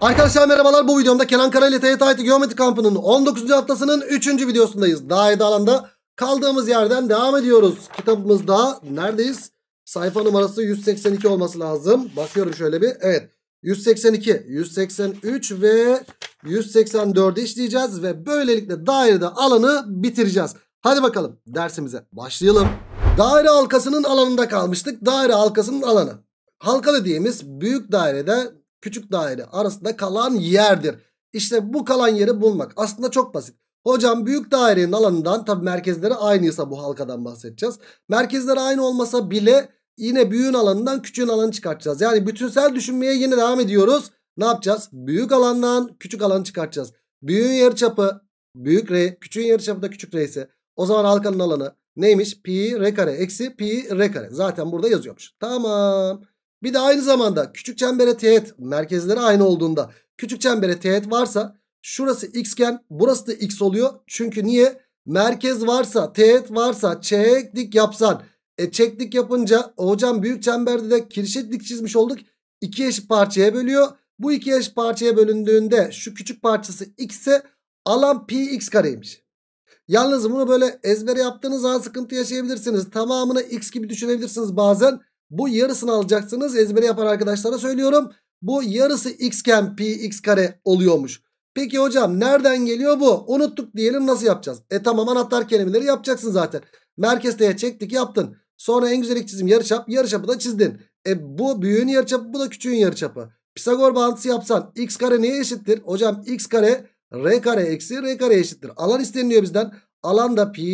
Arkadaşlar merhabalar bu videomda Kenan Karay ile TYT Geometri Kampı'nın 19. haftasının 3. videosundayız. Daha iyi alanda kaldığımız yerden devam ediyoruz. Kitabımızda neredeyiz? Sayfa numarası 182 olması lazım. Bakıyorum şöyle bir. Evet 182, 183 ve 184'ü işleyeceğiz ve böylelikle dairede alanı bitireceğiz. Hadi bakalım dersimize başlayalım. Daire halkasının alanında kalmıştık. Daire halkasının alanı. Halka dediğimiz büyük dairede küçük daire arasında kalan yerdir. İşte bu kalan yeri bulmak aslında çok basit. Hocam büyük dairenin alanından tabi merkezleri aynıysa bu halkadan bahsedeceğiz. Merkezleri aynı olmasa bile yine büyüğün alanından küçüğün alanı çıkartacağız. Yani bütünsel düşünmeye yine devam ediyoruz. Ne yapacağız? Büyük alandan küçük alanı çıkartacağız. Büyüğün yarıçapı büyük r, küçüğün yarıçapı da küçük r ise o zaman halkanın alanı neymiş? Pi r kare eksi pi r kare. Zaten burada yazıyormuş. Tamam. Bir de aynı zamanda küçük çembere teğet merkezleri aynı olduğunda küçük çembere teğet varsa şurası x xken burası da x oluyor. Çünkü niye? Merkez varsa teğet varsa çeklik yapsan. E çeklik yapınca hocam büyük çemberde de kirişetlik çizmiş olduk. İki eşit parçaya bölüyor. Bu iki eş parçaya bölündüğünde şu küçük parçası x ise alan pi x kareymiş. Yalnız bunu böyle ezbere yaptığınız an sıkıntı yaşayabilirsiniz. Tamamını x gibi düşünebilirsiniz bazen. Bu yarısını alacaksınız. Ezbere yapar arkadaşlara söylüyorum. Bu yarısı xken pi x kare oluyormuş. Peki hocam nereden geliyor bu? Unuttuk diyelim nasıl yapacağız? E tamam anahtar kelimeleri yapacaksın zaten. Merkez T'ye çektik yaptın. Sonra en güzel ilk çizim yarıçap. Yarıçapı da çizdin. E bu büyüğün yarıçapı bu da küçüğün yarıçapı. Pisagor bağıntısı yapsan x kare neye eşittir? Hocam x kare r kare eksi r kare eşittir. Alan isteniliyor bizden. Alan da pi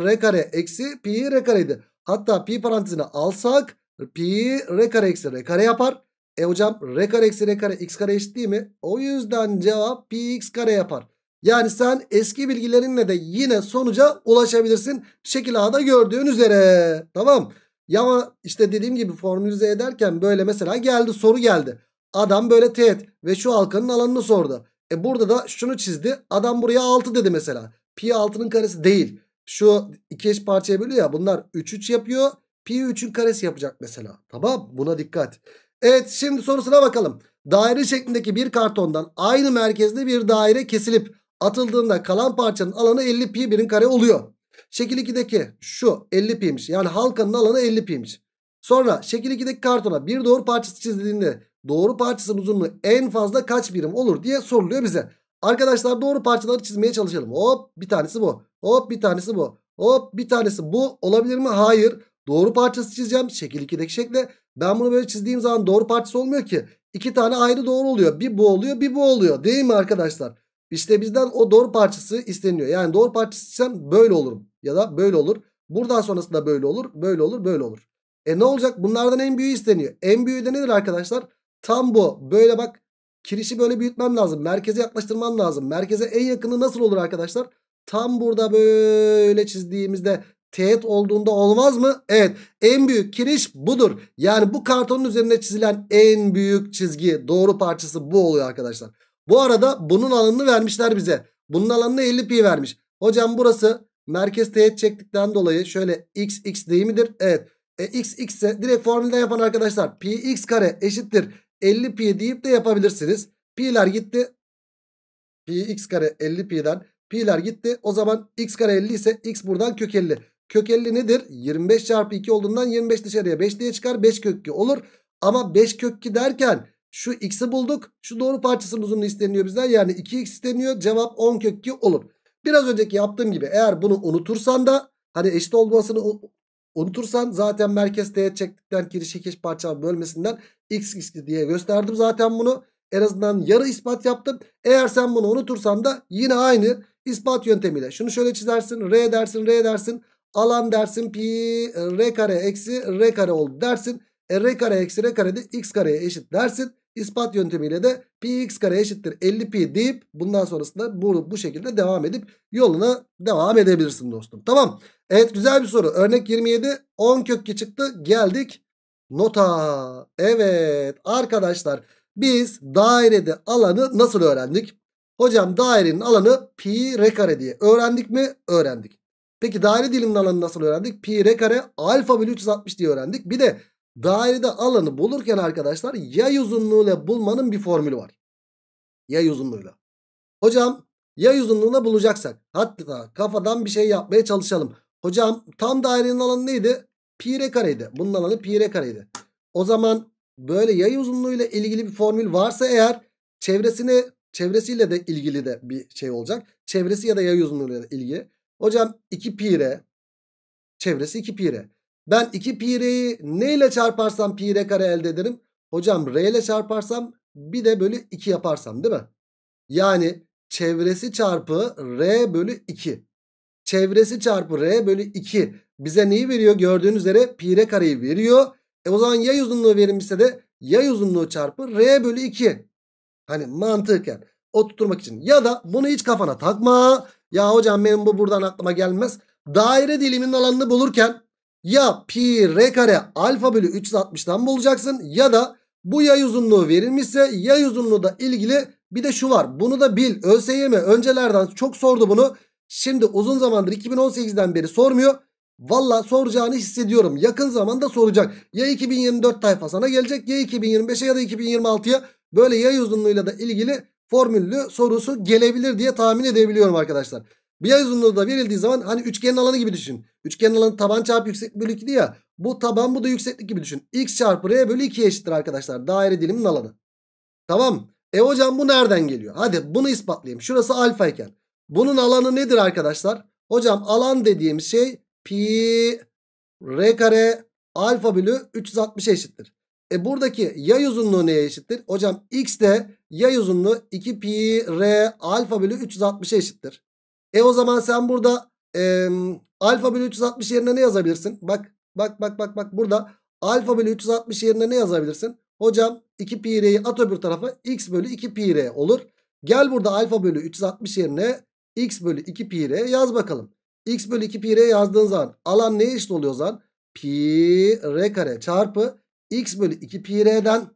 r kare eksi pi r kareydi. Hatta pi parantezine alsak Pi r kare eksi r kare yapar. E hocam r kare eksi r kare x kare eşit değil mi? O yüzden cevap pi x kare yapar. Yani sen eski bilgilerinle de yine sonuca ulaşabilirsin. Şekil A'da gördüğün üzere. Tamam. Ya ama işte dediğim gibi formülize ederken böyle mesela geldi soru geldi. Adam böyle teğet ve şu halkanın alanını sordu. E burada da şunu çizdi. Adam buraya 6 dedi mesela. Pi 6'nın karesi değil. Şu iki eş parçaya bölüyor ya bunlar 3 3 yapıyor. Pi 3'ün karesi yapacak mesela. Tamam buna dikkat. Evet şimdi sorusuna bakalım. Daire şeklindeki bir kartondan aynı merkezde bir daire kesilip atıldığında kalan parçanın alanı 50 pi birin kare oluyor. Şekil 2'deki şu 50 pi'ymiş. Yani halkanın alanı 50 pi'ymiş. Sonra şekil 2'deki kartona bir doğru parçası çizildiğinde doğru parçasının uzunluğu en fazla kaç birim olur diye soruluyor bize. Arkadaşlar doğru parçaları çizmeye çalışalım. Hop bir tanesi bu. Hop bir tanesi bu. Hop bir tanesi bu. Olabilir mi? Hayır. Doğru parçası çizeceğim. Şekil 2'deki şekle. Ben bunu böyle çizdiğim zaman doğru parçası olmuyor ki. İki tane ayrı doğru oluyor. Bir bu oluyor bir bu oluyor. Değil mi arkadaşlar? İşte bizden o doğru parçası isteniyor. Yani doğru parçası çizsem böyle olurum. Ya da böyle olur. Buradan sonrasında böyle olur. Böyle olur böyle olur. E ne olacak? Bunlardan en büyüğü isteniyor. En büyüğü de nedir arkadaşlar? Tam bu. Böyle bak. Kirişi böyle büyütmem lazım. Merkeze yaklaştırmam lazım. Merkeze en yakını nasıl olur arkadaşlar? Tam burada böyle çizdiğimizde teğet olduğunda olmaz mı? Evet en büyük kiriş budur. Yani bu kartonun üzerine çizilen en büyük çizgi doğru parçası bu oluyor arkadaşlar. Bu arada bunun alanını vermişler bize. Bunun alanını 50 pi vermiş. Hocam burası merkez teğet çektikten dolayı şöyle x x değil midir? Evet. E, x x ise direkt formülden yapan arkadaşlar pi x kare eşittir 50 pi deyip de yapabilirsiniz. Pi'ler gitti. Pi x kare 50 pi'den pi'ler gitti. O zaman x kare 50 ise x buradan kök 50. Kök 50 nedir? 25 çarpı 2 olduğundan 25 dışarıya 5 diye çıkar. 5 kök 2 olur. Ama 5 kök 2 derken şu x'i bulduk. Şu doğru parçasının uzunluğu isteniyor bizden. Yani 2x isteniyor. Cevap 10 kök 2 olur. Biraz önceki yaptığım gibi eğer bunu unutursan da hani eşit olmasını unutursan zaten merkez teğet çektikten kiriş ikiş parça bölmesinden x x diye gösterdim zaten bunu. En azından yarı ispat yaptım. Eğer sen bunu unutursan da yine aynı ispat yöntemiyle şunu şöyle çizersin. R dersin R dersin. Alan dersin pi e, r kare eksi r kare oldu dersin. E, r kare eksi r kare de x kareye eşit dersin. İspat yöntemiyle de pi x kare eşittir 50 pi deyip bundan sonrasında bunu bu şekilde devam edip yoluna devam edebilirsin dostum. Tamam. Evet güzel bir soru. Örnek 27 10 kökki çıktı. Geldik nota. Evet arkadaşlar biz dairede alanı nasıl öğrendik? Hocam dairenin alanı pi r kare diye öğrendik mi? Öğrendik. Peki daire dilimin alanı nasıl öğrendik? Pi r kare alfa bölü 360 diye öğrendik. Bir de dairede alanı bulurken arkadaşlar yay uzunluğuyla bulmanın bir formülü var. Yay uzunluğuyla. Hocam yay uzunluğuna bulacaksak hatta kafadan bir şey yapmaya çalışalım. Hocam tam dairenin alanı neydi? Pi r kareydi. Bunun alanı pi r kareydi. O zaman böyle yay uzunluğuyla ilgili bir formül varsa eğer çevresini çevresiyle de ilgili de bir şey olacak. Çevresi ya da yay uzunluğuyla ilgili. Hocam 2 pi re Çevresi 2 pi re Ben 2 pi reyi ne ile çarparsam pi re kare elde ederim? Hocam r ile çarparsam bir de bölü 2 yaparsam değil mi? Yani çevresi çarpı r bölü 2. Çevresi çarpı r bölü 2 bize neyi veriyor? Gördüğünüz üzere pi re kareyi veriyor. E o zaman yay uzunluğu verilmişse de yay uzunluğu çarpı r bölü 2. Hani mantıken oturtmak için. Ya da bunu hiç kafana takma. Ya hocam benim bu buradan aklıma gelmez. Daire diliminin alanını bulurken ya pi r kare alfa bölü 360'dan bulacaksın ya da bu yay uzunluğu verilmişse yay uzunluğu da ilgili bir de şu var. Bunu da bil. ÖSYM öncelerden çok sordu bunu. Şimdi uzun zamandır 2018'den beri sormuyor. Valla soracağını hissediyorum. Yakın zamanda soracak. Ya 2024 tayfasına gelecek ya 2025'e ya da 2026'ya. Böyle yay uzunluğuyla da ilgili formüllü sorusu gelebilir diye tahmin edebiliyorum arkadaşlar. Bir uzunluğu da verildiği zaman hani üçgenin alanı gibi düşün. Üçgenin alanı taban çarpı yükseklik bölü 2'di ya. Bu taban bu da yükseklik gibi düşün. X çarpı R bölü 2'ye eşittir arkadaşlar. Daire dilimin alanı. Tamam. E hocam bu nereden geliyor? Hadi bunu ispatlayayım. Şurası alfa iken. Bunun alanı nedir arkadaşlar? Hocam alan dediğimiz şey pi r kare alfa bölü 360 eşittir. E buradaki yay uzunluğu neye eşittir? Hocam x de yay uzunluğu 2 pi r alfa bölü 360'a eşittir. E o zaman sen burada e, alfa bölü 360 yerine ne yazabilirsin? Bak bak bak bak bak burada alfa bölü 360 yerine ne yazabilirsin? Hocam 2 pi r'yi at öbür tarafa x bölü 2 pi r olur. Gel burada alfa bölü 360 yerine x bölü 2 pi r yaz bakalım. x bölü 2 pi r yazdığın zaman alan neye eşit oluyor o zaman? Pi r kare çarpı x bölü 2 pi r'den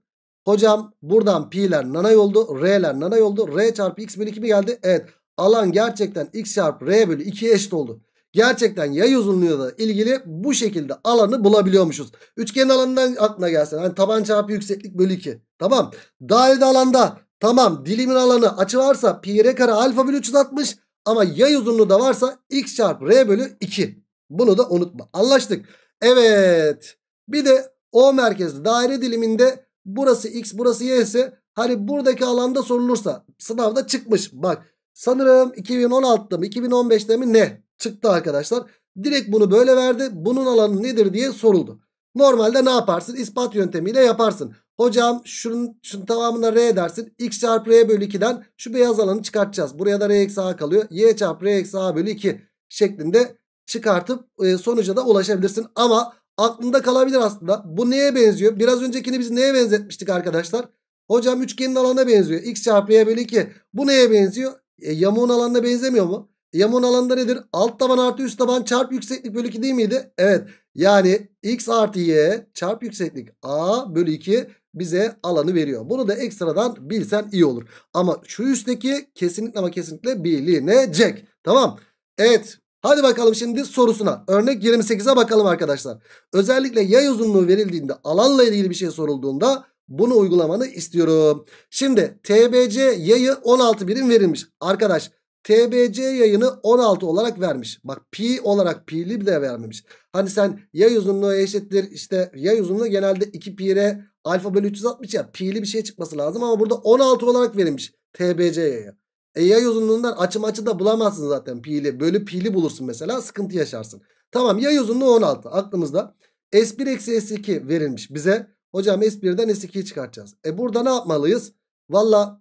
hocam buradan pi'ler nanay oldu. R'ler nanay oldu. R çarpı x bölü 2 mi geldi? Evet. Alan gerçekten x çarpı r bölü 2 eşit oldu. Gerçekten yay uzunluğuyla ilgili bu şekilde alanı bulabiliyormuşuz. Üçgenin alanından aklına gelsin. Hani taban çarpı yükseklik bölü 2. Tamam. Dairede alanda tamam dilimin alanı açı varsa pi r kare alfa bölü 360 ama yay uzunluğu da varsa x çarpı r bölü 2. Bunu da unutma. Anlaştık. Evet. Bir de o merkezli daire diliminde burası x burası y ise hani buradaki alanda sorulursa sınavda çıkmış. Bak sanırım 2016'da mı 2015'te mi ne çıktı arkadaşlar. Direkt bunu böyle verdi. Bunun alanı nedir diye soruldu. Normalde ne yaparsın? İspat yöntemiyle yaparsın. Hocam şunun, şunun tamamına R dersin. X çarpı R bölü 2'den şu beyaz alanı çıkartacağız. Buraya da R eksi A kalıyor. Y çarpı R eksi A bölü 2 şeklinde çıkartıp e, sonuca da ulaşabilirsin. Ama aklında kalabilir aslında. Bu neye benziyor? Biraz öncekini biz neye benzetmiştik arkadaşlar? Hocam üçgenin alanına benziyor. X çarpı y bölü 2. Bu neye benziyor? E, yamuğun alanına benzemiyor mu? E, yamuğun alanında nedir? Alt taban artı üst taban çarp yükseklik bölü 2 değil miydi? Evet. Yani x artı y çarp yükseklik a bölü 2 bize alanı veriyor. Bunu da ekstradan bilsen iyi olur. Ama şu üstteki kesinlikle ama kesinlikle bilinecek. Tamam. Evet Hadi bakalım şimdi sorusuna. Örnek 28'e bakalım arkadaşlar. Özellikle yay uzunluğu verildiğinde alanla ilgili bir şey sorulduğunda bunu uygulamanı istiyorum. Şimdi TBC yayı 16 birim verilmiş. Arkadaş TBC yayını 16 olarak vermiş. Bak pi olarak pi'li bile vermemiş. Hani sen yay uzunluğu eşittir işte yay uzunluğu genelde 2 pi'ye alfa bölü 360 ya pi'li bir şey çıkması lazım ama burada 16 olarak verilmiş TBC yayı. E yay uzunluğundan açı maçı da bulamazsın zaten pi'li. böyle pi'li bulursun mesela sıkıntı yaşarsın. Tamam yay uzunluğu 16 aklımızda. S1 eksi S2 verilmiş bize. Hocam S1'den S2'yi çıkartacağız. E burada ne yapmalıyız? Valla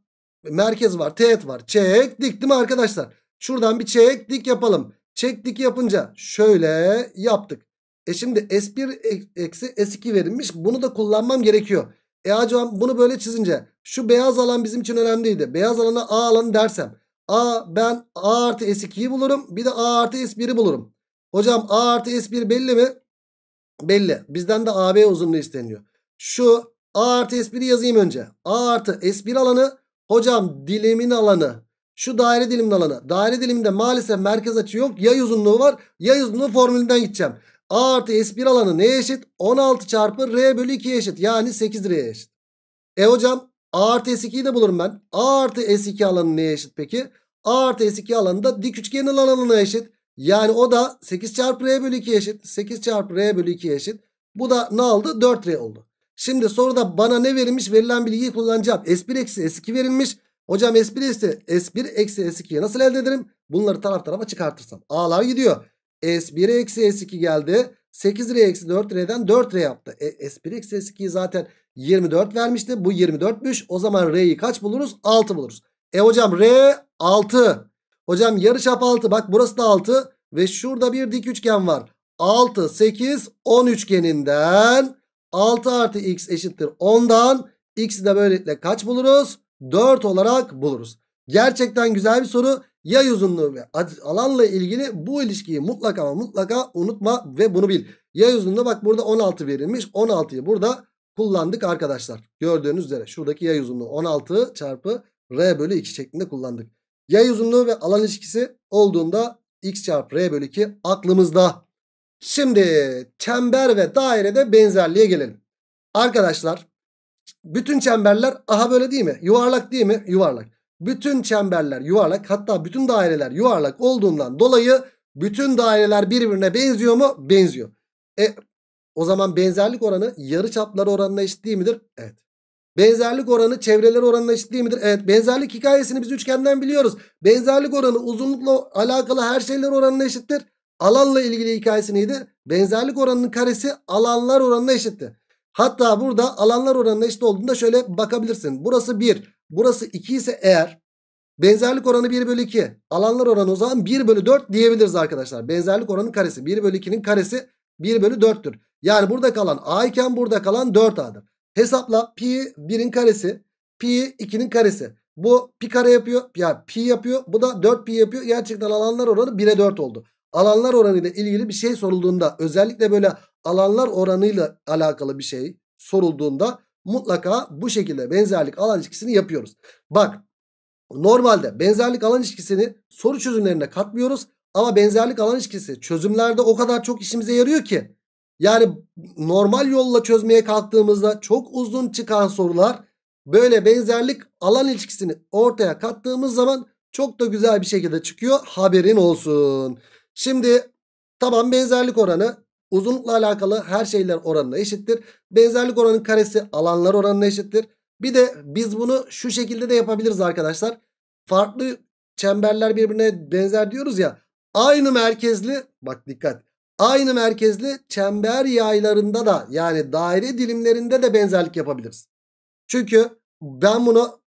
merkez var teğet var. Çek dik değil mi arkadaşlar? Şuradan bir çek dik yapalım. Çek dik yapınca şöyle yaptık. E şimdi S1 eksi S2 verilmiş. Bunu da kullanmam gerekiyor. E hocam bunu böyle çizince şu beyaz alan bizim için önemliydi. Beyaz alana A alanı dersem. A ben A artı S2'yi bulurum. Bir de A artı S1'i bulurum. Hocam A artı S1 belli mi? Belli. Bizden de AB uzunluğu isteniyor. Şu A artı S1'i yazayım önce. A artı S1 alanı hocam dilimin alanı. Şu daire dilimin alanı. Daire diliminde maalesef merkez açı yok. Yay uzunluğu var. Yay uzunluğu formülünden gideceğim. A artı S1 alanı neye eşit? 16 çarpı R bölü 2'ye eşit. Yani 8 R'ye eşit. E hocam A artı S2'yi de bulurum ben. A artı S2 alanı neye eşit peki? A artı S2 alanı da dik üçgenin alanına eşit. Yani o da 8 çarpı R bölü 2 eşit. 8 çarpı R bölü 2 eşit. Bu da ne oldu? 4R oldu. Şimdi soruda bana ne verilmiş? Verilen bilgiyi kullanacağım. S1 eksi S2 verilmiş. Hocam S1 eksi S1 eksi S2'yi nasıl elde ederim? Bunları taraf tarafa çıkartırsam. A'lar gidiyor. S1 eksi S2 geldi. 8R eksi 4R'den 4R yaptı. E, S1 eksi S2'yi zaten 24 vermişti. Bu 24'müş. O zaman R'yi kaç buluruz? 6 buluruz. E hocam R 6. Hocam yarıçap 6. Bak burası da 6 ve şurada bir dik üçgen var. 6 8 10 üçgeninden 6 artı x eşittir 10'dan x'i de böylelikle kaç buluruz? 4 olarak buluruz. Gerçekten güzel bir soru. Yay uzunluğu ve alanla ilgili bu ilişkiyi mutlaka ama mutlaka unutma ve bunu bil. Yay uzunluğu bak burada 16 verilmiş. 16'yı burada kullandık arkadaşlar. Gördüğünüz üzere şuradaki yay uzunluğu 16 çarpı R bölü 2 şeklinde kullandık. Yay uzunluğu ve alan ilişkisi olduğunda x çarpı R bölü 2 aklımızda. Şimdi çember ve dairede benzerliğe gelelim. Arkadaşlar bütün çemberler aha böyle değil mi? Yuvarlak değil mi? Yuvarlak. Bütün çemberler yuvarlak hatta bütün daireler yuvarlak olduğundan dolayı bütün daireler birbirine benziyor mu? Benziyor. E o zaman benzerlik oranı yarı çapları oranına eşit değil midir? Evet. Benzerlik oranı çevreler oranına eşit değil midir? Evet. Benzerlik hikayesini biz üçgenden biliyoruz. Benzerlik oranı uzunlukla alakalı her şeyler oranına eşittir. Alanla ilgili hikayesi neydi? Benzerlik oranının karesi alanlar oranına eşitti. Hatta burada alanlar oranına eşit olduğunda şöyle bakabilirsin. Burası 1. Burası 2 ise eğer benzerlik oranı 1 bölü 2. Alanlar oranı o zaman 1 bölü 4 diyebiliriz arkadaşlar. Benzerlik oranının karesi 1 bölü 2'nin karesi 1 bölü 4'tür. Yani burada kalan a iken burada kalan 4a'dır. Hesapla pi 1'in karesi, pi 2'nin karesi. Bu pi kare yapıyor. Yani pi yapıyor. Bu da 4 pi yapıyor. Gerçekten alanlar oranı 1'e 4 oldu. Alanlar oranı ile ilgili bir şey sorulduğunda özellikle böyle alanlar oranıyla alakalı bir şey sorulduğunda mutlaka bu şekilde benzerlik alan ilişkisini yapıyoruz. Bak normalde benzerlik alan ilişkisini soru çözümlerine katmıyoruz ama benzerlik alan ilişkisi çözümlerde o kadar çok işimize yarıyor ki yani normal yolla çözmeye kalktığımızda çok uzun çıkan sorular böyle benzerlik alan ilişkisini ortaya kattığımız zaman çok da güzel bir şekilde çıkıyor. Haberin olsun. Şimdi tamam benzerlik oranı uzunlukla alakalı her şeyler oranına eşittir. Benzerlik oranının karesi alanlar oranına eşittir. Bir de biz bunu şu şekilde de yapabiliriz arkadaşlar. Farklı çemberler birbirine benzer diyoruz ya. Aynı merkezli bak dikkat Aynı merkezli çember yaylarında da yani daire dilimlerinde de benzerlik yapabiliriz. Çünkü ben bunu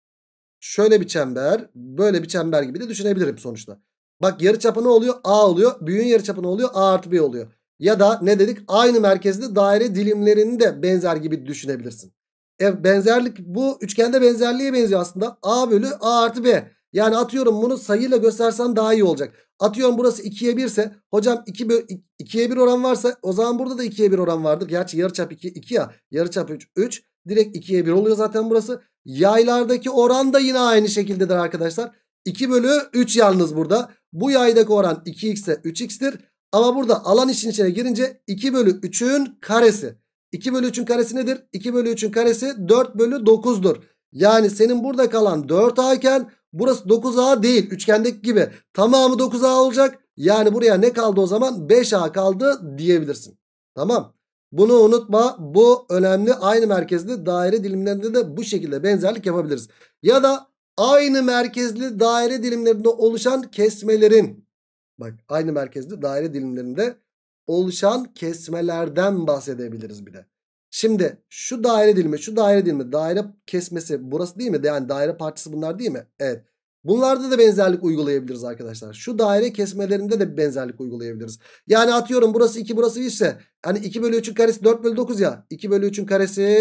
şöyle bir çember böyle bir çember gibi de düşünebilirim sonuçta. Bak yarıçapı ne oluyor? A oluyor. Büyüğün yarıçapı ne oluyor? A artı B oluyor. Ya da ne dedik? Aynı merkezli daire dilimlerini de benzer gibi düşünebilirsin. E, benzerlik bu üçgende benzerliğe benziyor aslında. A bölü A artı B. Yani atıyorum bunu sayıyla göstersem daha iyi olacak. Atıyorum burası 2'ye 1 ise hocam 2 2'ye 1 oran varsa o zaman burada da 2'ye 1 oran vardır. Gerçi yarıçap 2 2 ya. Yarıçap 3 3. Direkt 2'ye 1 oluyor zaten burası. Yaylardaki oran da yine aynı şekildedir arkadaşlar. 2 bölü 3 yalnız burada. Bu yaydaki oran 2x ise 3x'tir. Ama burada alan işin içine girince 2 bölü 3'ün karesi. 2 bölü 3'ün karesi nedir? 2 bölü 3'ün karesi 4 bölü 9'dur. Yani senin burada kalan 4a iken Burası 9A değil üçgendeki gibi. Tamamı 9A olacak. Yani buraya ne kaldı o zaman? 5A kaldı diyebilirsin. Tamam. Bunu unutma. Bu önemli. Aynı merkezli daire dilimlerinde de bu şekilde benzerlik yapabiliriz. Ya da aynı merkezli daire dilimlerinde oluşan kesmelerin bak aynı merkezli daire dilimlerinde oluşan kesmelerden bahsedebiliriz bir de. Şimdi şu daire dilimi şu daire dilimi daire kesmesi burası değil mi? Yani daire parçası bunlar değil mi? Evet. Bunlarda da benzerlik uygulayabiliriz arkadaşlar. Şu daire kesmelerinde de benzerlik uygulayabiliriz. Yani atıyorum burası 2 burası 1 ise hani 2 bölü 3'ün karesi 4 bölü 9 ya. 2 bölü 3'ün karesi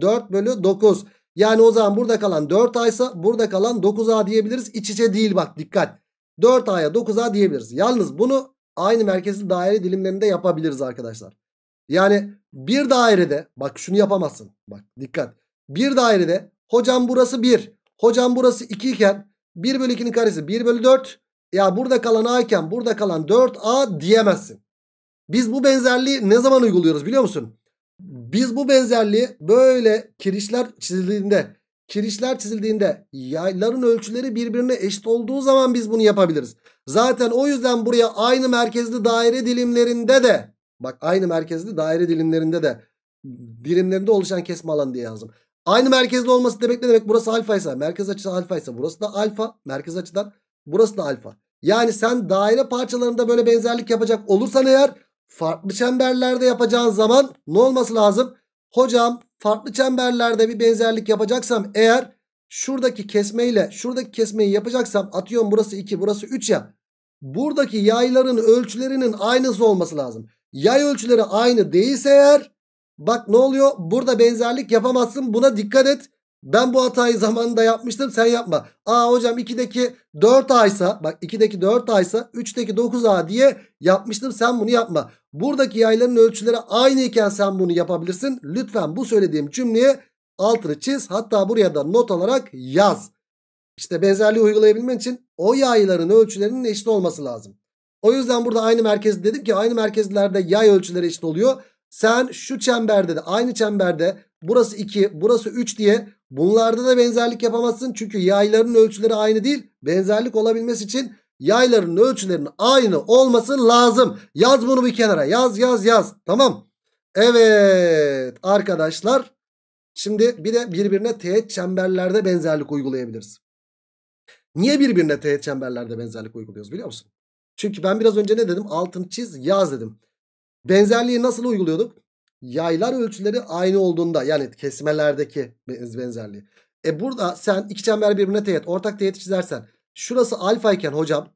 4 bölü 9. Yani o zaman burada kalan 4A ise burada kalan 9A diyebiliriz. İç içe değil bak dikkat. 4A'ya 9A diyebiliriz. Yalnız bunu aynı merkezli daire dilimlerinde yapabiliriz arkadaşlar. Yani bir dairede bak şunu yapamazsın. Bak dikkat. Bir dairede hocam burası 1. Hocam burası 2 iken 1 bölü 2'nin karesi 1 bölü 4. Ya burada kalan A iken burada kalan 4A diyemezsin. Biz bu benzerliği ne zaman uyguluyoruz biliyor musun? Biz bu benzerliği böyle kirişler çizildiğinde kirişler çizildiğinde yayların ölçüleri birbirine eşit olduğu zaman biz bunu yapabiliriz. Zaten o yüzden buraya aynı merkezli daire dilimlerinde de Bak aynı merkezli daire dilimlerinde de dilimlerinde oluşan kesme alanı diye yazdım. Aynı merkezli olması demek ne demek? Burası alfa ise merkez açısı alfa ise burası da alfa merkez açıdan burası da alfa. Yani sen daire parçalarında böyle benzerlik yapacak olursan eğer farklı çemberlerde yapacağın zaman ne olması lazım? Hocam farklı çemberlerde bir benzerlik yapacaksam eğer şuradaki kesmeyle şuradaki kesmeyi yapacaksam atıyorum burası 2 burası 3 ya. Buradaki yayların ölçülerinin aynısı olması lazım. Yay ölçüleri aynı değilse eğer bak ne oluyor? Burada benzerlik yapamazsın. Buna dikkat et. Ben bu hatayı zamanında yapmıştım sen yapma. Aa hocam 2'deki 4A ise bak 2'deki 4 aysa, ise 3'teki 9A diye yapmıştım sen bunu yapma. Buradaki yayların ölçüleri aynıyken sen bunu yapabilirsin. Lütfen bu söylediğim cümleye altını çiz hatta buraya da not alarak yaz. İşte benzerliği uygulayabilmen için o yayların ölçülerinin eşit olması lazım. O yüzden burada aynı merkez dedim ki aynı merkezlerde yay ölçüleri eşit oluyor. Sen şu çemberde de aynı çemberde burası 2 burası 3 diye bunlarda da benzerlik yapamazsın. Çünkü yayların ölçüleri aynı değil. Benzerlik olabilmesi için yayların ölçülerinin aynı olması lazım. Yaz bunu bir kenara yaz yaz yaz tamam. Evet arkadaşlar şimdi bir de birbirine teğet çemberlerde benzerlik uygulayabiliriz. Niye birbirine teğet çemberlerde benzerlik uyguluyoruz biliyor musun? Çünkü ben biraz önce ne dedim? Altın çiz yaz dedim. Benzerliği nasıl uyguluyorduk? Yaylar ölçüleri aynı olduğunda yani kesmelerdeki benzerliği. E burada sen iki çember birbirine teğet ortak teğet çizersen şurası alfa iken hocam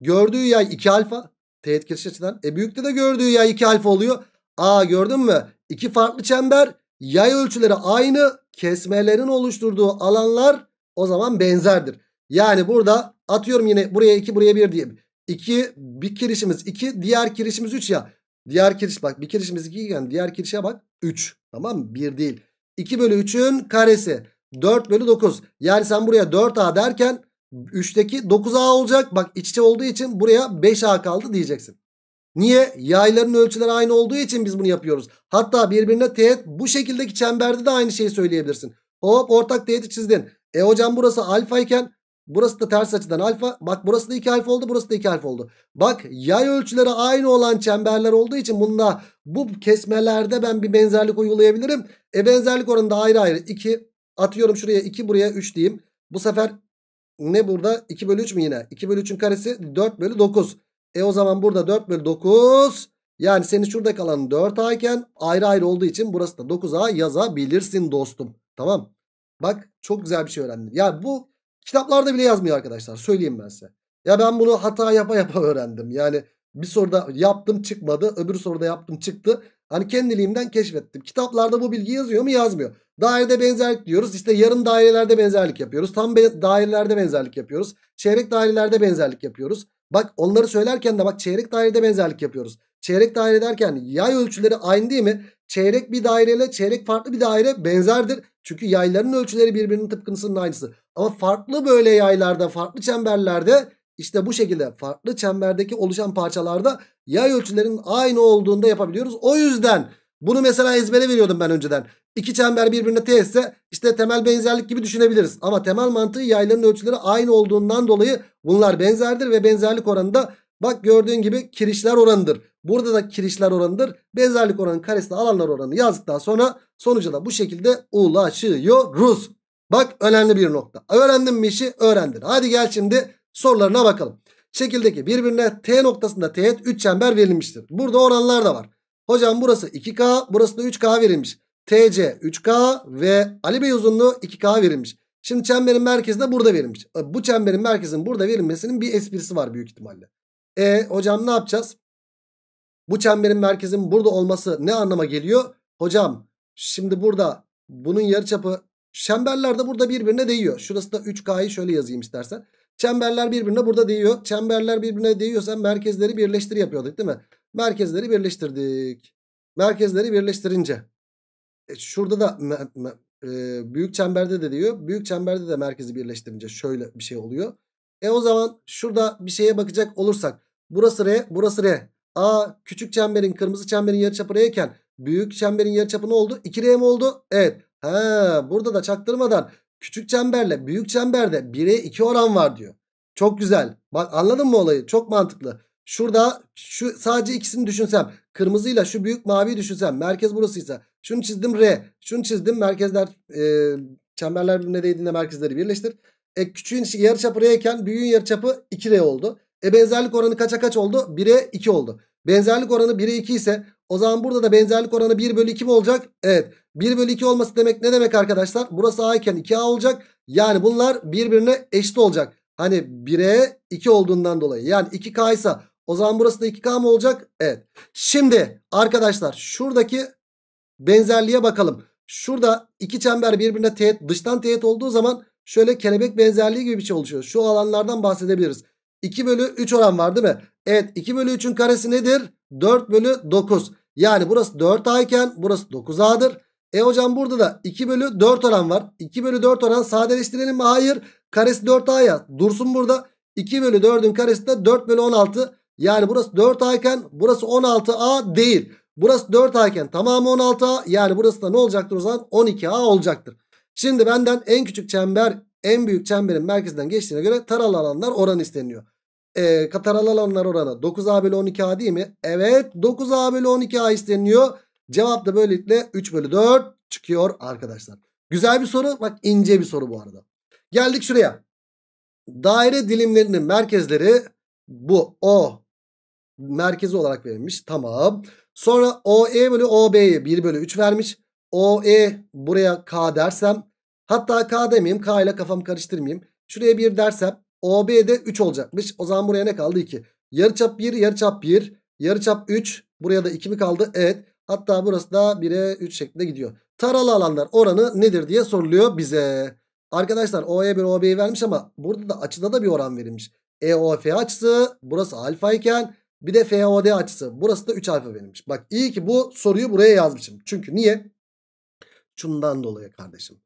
gördüğü yay 2 alfa teğet kesiş açıdan. E büyükte de gördüğü yay 2 alfa oluyor. Aa gördün mü? İki farklı çember yay ölçüleri aynı kesmelerin oluşturduğu alanlar o zaman benzerdir. Yani burada atıyorum yine buraya 2 buraya 1 diye 2 bir kirişimiz 2 diğer kirişimiz 3 ya. Diğer kiriş bak bir kirişimiz 2 yani diğer kirişe bak 3 tamam mı? 1 değil. 2 bölü 3'ün karesi 4 bölü 9. Yani sen buraya 4A derken 3'teki 9A olacak. Bak iç içe olduğu için buraya 5A kaldı diyeceksin. Niye? Yayların ölçüleri aynı olduğu için biz bunu yapıyoruz. Hatta birbirine teğet bu şekildeki çemberde de aynı şeyi söyleyebilirsin. Hop ortak teğeti çizdin. E hocam burası alfa iken Burası da ters açıdan alfa. Bak burası da 2 alfa oldu. Burası da 2 alfa oldu. Bak yay ölçüleri aynı olan çemberler olduğu için bunda bu kesmelerde ben bir benzerlik uygulayabilirim. E benzerlik oranında ayrı ayrı 2 atıyorum şuraya 2 buraya 3 diyeyim. Bu sefer ne burada 2 bölü 3 mü yine? 2 bölü 3'ün karesi 4 bölü 9. E o zaman burada 4 bölü 9 yani senin şurada kalan 4A iken ayrı ayrı olduğu için burası da 9A yazabilirsin dostum. Tamam. Bak çok güzel bir şey öğrendim. Yani bu Kitaplarda bile yazmıyor arkadaşlar. Söyleyeyim ben size. Ya ben bunu hata yapa yapa öğrendim. Yani bir soruda yaptım çıkmadı. Öbür soruda yaptım çıktı. Hani kendiliğimden keşfettim. Kitaplarda bu bilgi yazıyor mu? Yazmıyor. Dairede benzerlik diyoruz. İşte yarım dairelerde benzerlik yapıyoruz. Tam be dairelerde benzerlik yapıyoruz. Çeyrek dairelerde benzerlik yapıyoruz. Bak onları söylerken de bak çeyrek dairede benzerlik yapıyoruz. Çeyrek daire derken yay ölçüleri aynı değil mi? Çeyrek bir daireyle çeyrek farklı bir daire benzerdir. Çünkü yayların ölçüleri birbirinin tıpkısının aynısı. Ama farklı böyle yaylarda, farklı çemberlerde işte bu şekilde farklı çemberdeki oluşan parçalarda yay ölçülerinin aynı olduğunda yapabiliyoruz. O yüzden bunu mesela ezbere veriyordum ben önceden. İki çember birbirine teğetse işte temel benzerlik gibi düşünebiliriz. Ama temel mantığı yayların ölçüleri aynı olduğundan dolayı bunlar benzerdir ve benzerlik oranı da bak gördüğün gibi kirişler oranıdır. Burada da kirişler oranıdır. Benzerlik oranının karesini alanlar oranı yazdıktan sonra sonucu da bu şekilde ulaşıyoruz. Bak önemli bir nokta. Öğrendin mi işi? Öğrendin. Hadi gel şimdi sorularına bakalım. Şekildeki birbirine T noktasında teğet 3 çember verilmiştir. Burada oranlar da var. Hocam burası 2K, burası da 3K verilmiş. TC 3K ve Ali Bey uzunluğu 2K verilmiş. Şimdi çemberin merkezinde burada verilmiş. E, bu çemberin merkezinin burada verilmesinin bir esprisi var büyük ihtimalle. E hocam ne yapacağız? Bu çemberin merkezinin burada olması ne anlama geliyor? Hocam şimdi burada bunun yarıçapı Çemberler de burada birbirine değiyor. Şurası da 3K'yı şöyle yazayım istersen. Çemberler birbirine burada değiyor. Çemberler birbirine değiyorsa merkezleri birleştir yapıyorduk değil mi? Merkezleri birleştirdik. Merkezleri birleştirince. E şurada da e, büyük çemberde de diyor. Büyük çemberde de merkezi birleştirince şöyle bir şey oluyor. E o zaman şurada bir şeye bakacak olursak. Burası R, burası R. A küçük çemberin, kırmızı çemberin yarıçapı R'yken büyük çemberin yarıçapı ne oldu? 2R mi oldu? Evet. He, burada da çaktırmadan küçük çemberle büyük çemberde 1'e 2 oran var diyor. Çok güzel. Bak anladın mı olayı? Çok mantıklı. Şurada şu sadece ikisini düşünsem. Kırmızıyla şu büyük maviyi düşünsem. Merkez burasıysa. Şunu çizdim R. Şunu çizdim. Merkezler e, çemberler birbirine değdiğinde merkezleri birleştir. E, küçüğün yarıçapı R iken büyüğün yarıçapı 2R oldu. E benzerlik oranı kaça kaç oldu? 1'e 2 oldu. Benzerlik oranı 1'e 2 ise o zaman burada da benzerlik oranı 1 bölü 2 mi olacak? Evet. 1 bölü 2 olması demek ne demek arkadaşlar? Burası A iken 2A olacak. Yani bunlar birbirine eşit olacak. Hani 1'e 2 olduğundan dolayı. Yani 2K ise o zaman burası da 2K mı olacak? Evet. Şimdi arkadaşlar şuradaki benzerliğe bakalım. Şurada iki çember birbirine teğet, dıştan teğet olduğu zaman şöyle kelebek benzerliği gibi bir şey oluşuyor. Şu alanlardan bahsedebiliriz. 2 bölü 3 oran var değil mi? Evet 2 bölü 3'ün karesi nedir? 4 bölü 9. Yani burası 4A iken burası 9A'dır. E hocam burada da 2 bölü 4 oran var. 2 bölü 4 oran sadeleştirelim mi? Hayır. Karesi 4A'ya dursun burada. 2 bölü 4'ün karesi de 4 bölü 16. Yani burası 4A iken burası 16A değil. Burası 4A iken tamamı 16A. Yani burası da ne olacaktır o zaman? 12A olacaktır. Şimdi benden en küçük çember en büyük çemberin merkezinden geçtiğine göre taralı alanlar oran isteniyor. E, ee, kataralalanlar oranı 9A bölü 12A değil mi? Evet 9A bölü 12A isteniyor. Cevap da böylelikle 3 bölü 4 çıkıyor arkadaşlar. Güzel bir soru. Bak ince bir soru bu arada. Geldik şuraya. Daire dilimlerinin merkezleri bu O merkezi olarak verilmiş. Tamam. Sonra OE bölü OB'ye 1 bölü 3 vermiş. OE buraya K dersem hatta K demeyeyim K ile kafamı karıştırmayayım. Şuraya 1 dersem OB'de 3 olacakmış. O zaman buraya ne kaldı? 2. Yarıçap 1, yarıçap 1, yarıçap 3. Buraya da 2 mi kaldı? Evet. Hatta burası da 1'e 3 şeklinde gidiyor. Taralı alanlar oranı nedir diye soruluyor bize. Arkadaşlar OE bir OB'yi vermiş ama burada da açıda da bir oran verilmiş. EOF açısı burası alfa iken bir de FOD açısı burası da 3 alfa verilmiş. Bak iyi ki bu soruyu buraya yazmışım. Çünkü niye? Şundan dolayı kardeşim.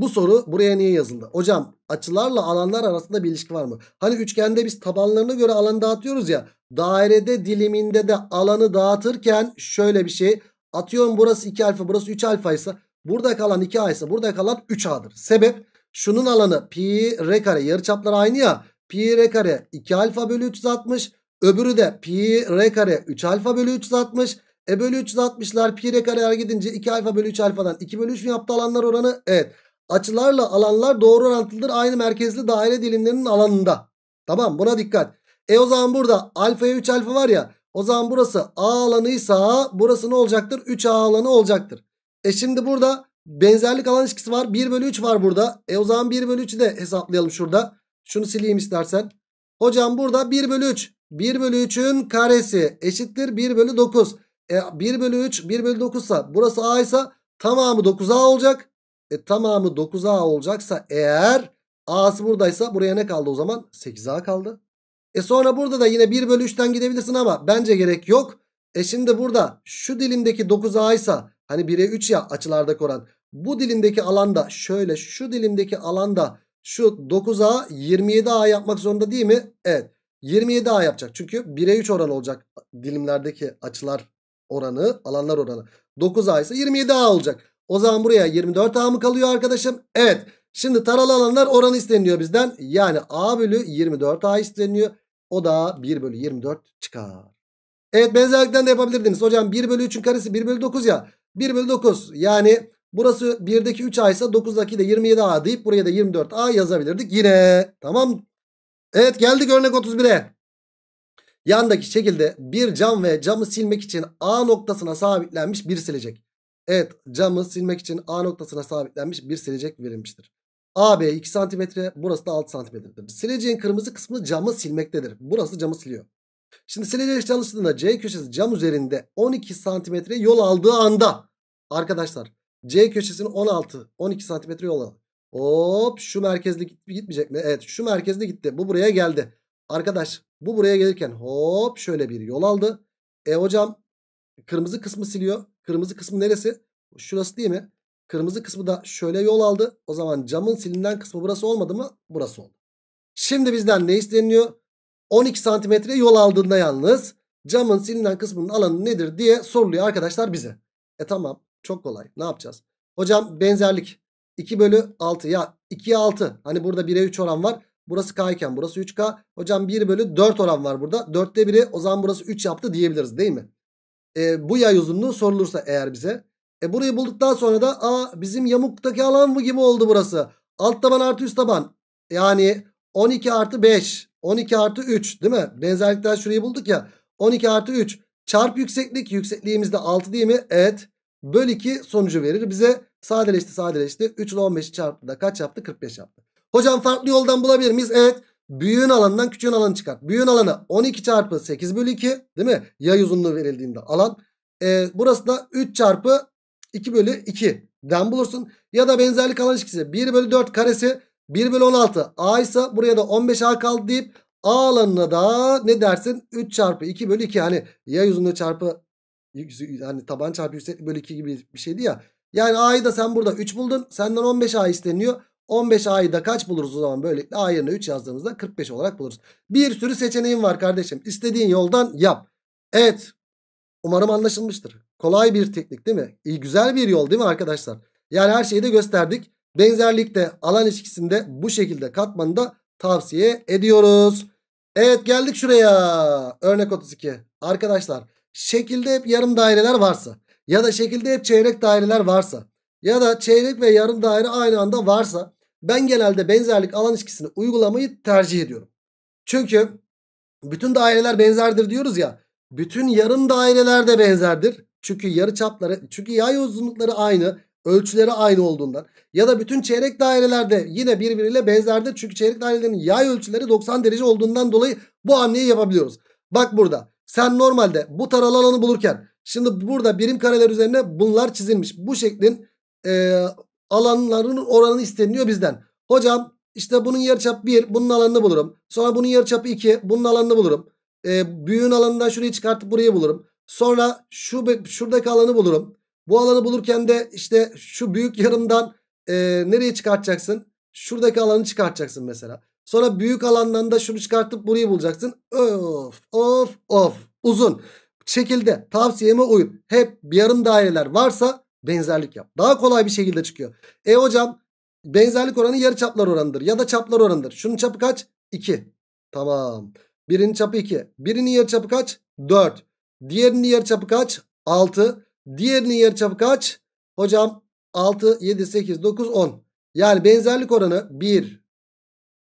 Bu soru buraya niye yazıldı? Hocam açılarla alanlar arasında bir ilişki var mı? Hani üçgende biz tabanlarına göre alan dağıtıyoruz ya. Dairede diliminde de alanı dağıtırken şöyle bir şey. Atıyorum burası 2 alfa burası 3 alfa ise burada kalan 2 a ise burada kalan 3 a'dır. Sebep şunun alanı pi r kare yarıçaplar aynı ya. Pi r kare 2 alfa bölü 360. Öbürü de pi r kare 3 alfa bölü 360. E bölü 360'lar pi r kareye gidince 2 alfa bölü 3 alfadan 2 bölü 3 mü yaptı alanlar oranı? Evet. Açılarla alanlar doğru orantılıdır. Aynı merkezli daire dilimlerinin alanında. Tamam buna dikkat. E o zaman burada alfaya 3 alfa var ya. O zaman burası A alanıysa burası ne olacaktır? 3A alanı olacaktır. E şimdi burada benzerlik alan ilişkisi var. 1 bölü 3 var burada. E o zaman 1 bölü 3'ü de hesaplayalım şurada. Şunu sileyim istersen. Hocam burada 1 bölü 3. 1 bölü 3'ün karesi eşittir 1 bölü 9. E 1 bölü 3 1 bölü 9 ise burası A ise tamamı 9A olacak. E tamamı 9A olacaksa eğer A'sı buradaysa buraya ne kaldı o zaman? 8A kaldı. E sonra burada da yine 1 bölü 3'ten gidebilirsin ama bence gerek yok. E şimdi burada şu dilimdeki 9A ise hani 1'e 3 ya açılardaki oran. Bu dilimdeki alanda şöyle şu dilimdeki alanda şu 9A 27A yapmak zorunda değil mi? Evet 27A yapacak. Çünkü 1'e 3 oran olacak dilimlerdeki açılar oranı alanlar oranı. 9A ise 27A olacak. O zaman buraya 24A mı kalıyor arkadaşım? Evet. Şimdi taralı alanlar oranı isteniyor bizden. Yani A bölü 24A isteniyor. O da 1 bölü 24 çıkar. Evet benzerlikten de yapabilirdiniz. Hocam 1 bölü 3'ün karesi 1 bölü 9 ya. 1 bölü 9 yani burası 1'deki 3A ise 9'daki de 27A deyip buraya da 24A yazabilirdik yine. Tamam. Evet geldik örnek 31'e. Yandaki şekilde bir cam ve camı silmek için A noktasına sabitlenmiş bir silecek. Evet camı silmek için A noktasına sabitlenmiş bir silecek verilmiştir. AB 2 cm burası da 6 cm'dir. Sileceğin kırmızı kısmı camı silmektedir. Burası camı siliyor. Şimdi sileceğin çalıştığında C köşesi cam üzerinde 12 cm yol aldığı anda arkadaşlar C köşesinin 16 12 cm yol aldı. Hop şu merkezde gitmeyecek mi? Evet şu merkezde gitti. Bu buraya geldi. Arkadaş bu buraya gelirken hop şöyle bir yol aldı. E hocam kırmızı kısmı siliyor. Kırmızı kısmı neresi? Şurası değil mi? Kırmızı kısmı da şöyle yol aldı. O zaman camın silinden kısmı burası olmadı mı? Burası oldu. Şimdi bizden ne isteniyor? 12 santimetre yol aldığında yalnız camın silinden kısmının alanı nedir diye soruluyor arkadaşlar bize. E tamam çok kolay ne yapacağız? Hocam benzerlik 2 bölü 6 ya 2'ye 6 hani burada 1'e 3 oran var. Burası K iken burası 3K. Hocam 1 bölü 4 oran var burada. 4'te 1'i o zaman burası 3 yaptı diyebiliriz değil mi? E, bu yay uzunluğu sorulursa eğer bize. E burayı bulduktan sonra da a bizim yamuktaki alan mı gibi oldu burası. Alt taban artı üst taban. Yani 12 artı 5. 12 artı 3 değil mi? Benzerlikten şurayı bulduk ya. 12 artı 3 çarp yükseklik. Yüksekliğimiz de 6 değil mi? Evet. Böl 2 sonucu verir. Bize sadeleşti sadeleşti. 3 ile 15 çarptı da kaç yaptı? 45 yaptı. Hocam farklı yoldan bulabilir miyiz? Evet. Büyüğün alanından küçüğün alanı çıkar. Büyüğün alanı 12 çarpı 8 bölü 2 değil mi? Yay uzunluğu verildiğinde alan. E, burası da 3 çarpı 2 bölü 2 den bulursun. Ya da benzerlik alan ilişkisi 1 bölü 4 karesi 1 bölü 16 A ise buraya da 15 A kaldı deyip A alanına da ne dersin? 3 çarpı 2 bölü 2 hani yay uzunluğu çarpı hani taban çarpı yükseklik bölü 2 gibi bir şeydi ya. Yani A'yı da sen burada 3 buldun. Senden 15 A isteniyor. 15 A'yı da kaç buluruz o zaman? Böylelikle A yerine 3 yazdığımızda 45 olarak buluruz. Bir sürü seçeneğim var kardeşim. İstediğin yoldan yap. Evet. Umarım anlaşılmıştır. Kolay bir teknik değil mi? İyi, güzel bir yol değil mi arkadaşlar? Yani her şeyi de gösterdik. Benzerlikte alan ilişkisinde bu şekilde katmanı da tavsiye ediyoruz. Evet geldik şuraya. Örnek 32. Arkadaşlar şekilde hep yarım daireler varsa ya da şekilde hep çeyrek daireler varsa ya da çeyrek ve yarım daire aynı anda varsa ben genelde benzerlik alan ilişkisini uygulamayı tercih ediyorum. Çünkü bütün daireler benzerdir diyoruz ya. Bütün yarım daireler de benzerdir. Çünkü yarı çapları, çünkü yay uzunlukları aynı, ölçüleri aynı olduğundan. Ya da bütün çeyrek dairelerde yine birbiriyle benzerdir. Çünkü çeyrek dairelerin yay ölçüleri 90 derece olduğundan dolayı bu hamleyi yapabiliyoruz. Bak burada sen normalde bu taralı alanı bulurken şimdi burada birim kareler üzerine bunlar çizilmiş. Bu şeklin e, Alanların oranını isteniyor bizden. Hocam işte bunun yarıçap 1 bunun alanını bulurum. Sonra bunun yarıçap 2 bunun alanını bulurum. E, büyüğün alanından şurayı çıkartıp burayı bulurum. Sonra şu şuradaki alanı bulurum. Bu alanı bulurken de işte şu büyük yarımdan e, nereye çıkartacaksın? Şuradaki alanı çıkartacaksın mesela. Sonra büyük alandan da şunu çıkartıp burayı bulacaksın. Of of of uzun şekilde tavsiyeme uyun. Hep bir yarım daireler varsa Benzerlik yap. Daha kolay bir şekilde çıkıyor. E hocam benzerlik oranı yarı çaplar oranıdır. Ya da çaplar oranıdır. Şunun çapı kaç? 2. Tamam. Birinin çapı 2. Birinin yarı çapı kaç? 4. Diğerinin yarı çapı kaç? 6. Diğerinin yarı çapı kaç? Hocam 6, 7, 8, 9, 10. Yani benzerlik oranı 1,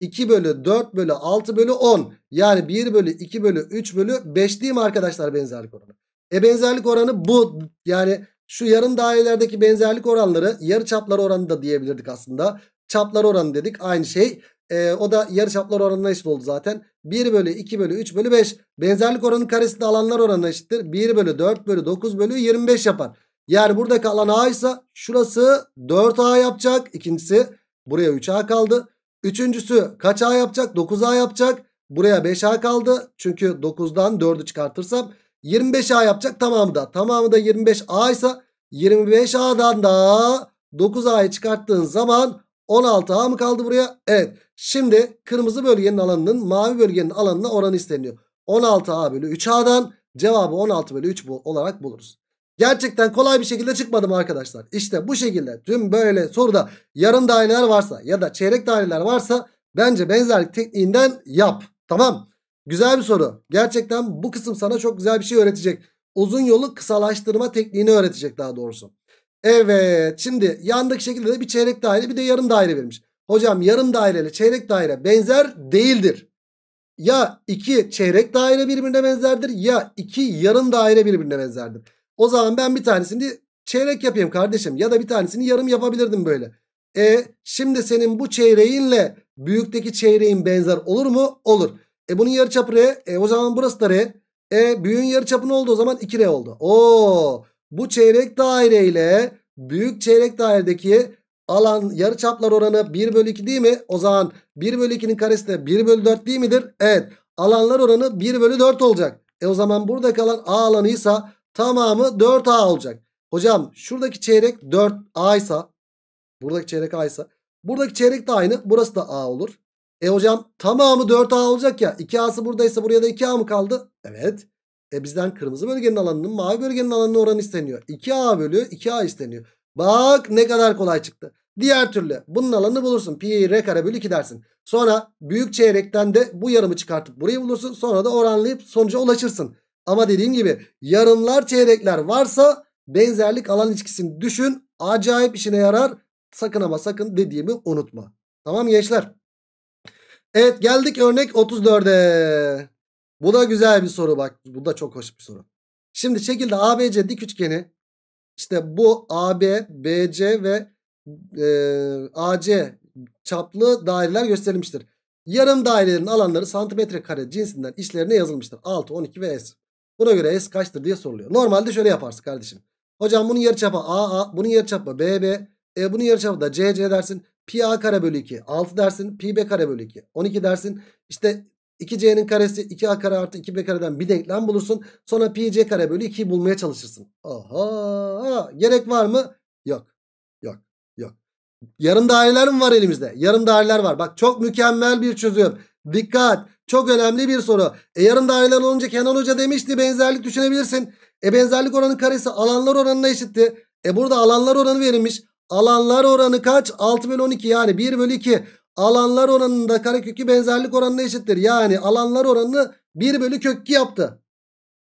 2 bölü 4 bölü 6 bölü 10. Yani 1 bölü 2 bölü 3 bölü 5 değil mi arkadaşlar benzerlik oranı? E benzerlik oranı bu. Yani şu yarım dairelerdeki benzerlik oranları yarı çaplar oranı da diyebilirdik aslında. Çaplar oranı dedik aynı şey. Ee, o da yarı çaplar oranına eşit oldu zaten. 1 bölü 2 bölü 3 bölü 5. Benzerlik oranının karesi de alanlar oranına eşittir. 1 bölü 4 bölü 9 bölü 25 yapar. Yani buradaki alan A ise şurası 4A yapacak. İkincisi buraya 3A kaldı. Üçüncüsü kaç A yapacak? 9A yapacak. Buraya 5A kaldı. Çünkü 9'dan 4'ü çıkartırsam 25A yapacak tamamı da. Tamamı da 25A ise 25A'dan da 9A'yı çıkarttığın zaman 16A mı kaldı buraya? Evet. Şimdi kırmızı bölgenin alanının mavi bölgenin alanına oranı isteniyor. 16A bölü 3A'dan cevabı 16 bölü 3 bu olarak buluruz. Gerçekten kolay bir şekilde çıkmadım arkadaşlar. İşte bu şekilde tüm böyle soruda yarım daireler varsa ya da çeyrek daireler varsa bence benzerlik tekniğinden yap. Tamam Güzel bir soru. Gerçekten bu kısım sana çok güzel bir şey öğretecek. Uzun yolu kısalaştırma tekniğini öğretecek daha doğrusu. Evet şimdi yandaki şekilde de bir çeyrek daire bir de yarım daire vermiş. Hocam yarım daire ile çeyrek daire benzer değildir. Ya iki çeyrek daire birbirine benzerdir ya iki yarım daire birbirine benzerdir. O zaman ben bir tanesini çeyrek yapayım kardeşim ya da bir tanesini yarım yapabilirdim böyle. E şimdi senin bu çeyreğinle büyükteki çeyreğin benzer olur mu? Olur. E bunun yarıçapı R. E o zaman burası da R. E büyüğün yarıçapı ne oldu o zaman? 2R oldu. Oo bu çeyrek daire ile büyük çeyrek dairedeki alan yarıçaplar oranı 1 bölü 2 değil mi? O zaman 1 bölü 2'nin karesi de 1 bölü 4 değil midir? Evet. Alanlar oranı 1 bölü 4 olacak. E o zaman burada kalan A alanıysa tamamı 4A olacak. Hocam şuradaki çeyrek 4A ise buradaki çeyrek A ise buradaki çeyrek de aynı. Burası da A olur. E hocam tamamı 4A olacak ya. 2A'sı buradaysa buraya da 2A mı kaldı? Evet. E bizden kırmızı bölgenin alanının mavi bölgenin alanının oranı isteniyor. 2A bölü 2A isteniyor. Bak ne kadar kolay çıktı. Diğer türlü bunun alanını bulursun. Pi r kare bölü 2 dersin. Sonra büyük çeyrekten de bu yarımı çıkartıp burayı bulursun. Sonra da oranlayıp sonuca ulaşırsın. Ama dediğim gibi yarımlar çeyrekler varsa benzerlik alan ilişkisini düşün. Acayip işine yarar. Sakın ama sakın dediğimi unutma. Tamam gençler. Evet geldik örnek 34'e. Bu da güzel bir soru bak. Bu da çok hoş bir soru. Şimdi şekilde ABC dik üçgeni işte bu AB, BC ve e, AC çaplı daireler gösterilmiştir. Yarım dairelerin alanları santimetre kare cinsinden işlerine yazılmıştır. 6, 12 ve S. Buna göre S kaçtır diye soruluyor. Normalde şöyle yaparsın kardeşim. Hocam bunun yarıçapı AA, bunun yarıçapı BB, e bunun yarıçapı da CC dersin. Pi A kare bölü 2. 6 dersin pi B kare bölü 2. 12 dersin işte 2C'nin karesi 2A kare artı 2B kareden bir denklem bulursun. Sonra pi C kare bölü 2'yi bulmaya çalışırsın. Aha gerek var mı? Yok. Yok. Yok. Yarım daireler mi var elimizde? Yarım daireler var. Bak çok mükemmel bir çözüm. Dikkat. Çok önemli bir soru. E yarım daireler olunca Kenan Hoca demişti benzerlik düşünebilirsin. E benzerlik oranı karesi alanlar oranına eşitti. E burada alanlar oranı verilmiş. Alanlar oranı kaç? 6 bölü 12 yani 1 bölü 2. Alanlar oranında karekökü benzerlik oranına eşittir. Yani alanlar oranını 1 bölü kök 2 yaptı.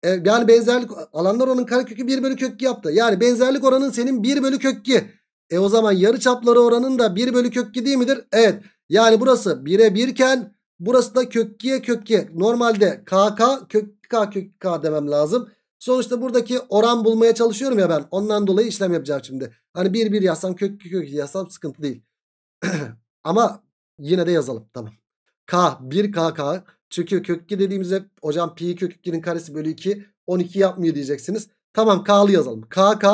E, yani benzerlik alanlar oranın karekökü 1 bölü kök 2 yaptı. Yani benzerlik oranın senin 1 bölü kök 2. E o zaman yarı çapları oranın da 1 bölü kök 2 değil midir? Evet. Yani burası 1'e 1 iken burası da kök 2'ye kök 2. Normalde KK kök K kök K demem lazım. Sonuçta buradaki oran bulmaya çalışıyorum ya ben. Ondan dolayı işlem yapacağım şimdi. Hani bir bir yazsam kök 2 kök yazsam sıkıntı değil. Ama yine de yazalım. Tamam. K 1 KK Çünkü kök 2 dediğimizde hocam pi kök 2'nin karesi bölü 2 12 yapmıyor diyeceksiniz. Tamam K'lı yazalım. KK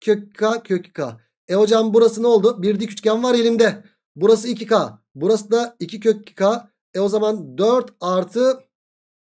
kök K kök K. E hocam burası ne oldu? Bir dik üçgen var elimde. Burası 2K. Burası da 2 kök 2K. E o zaman 4 artı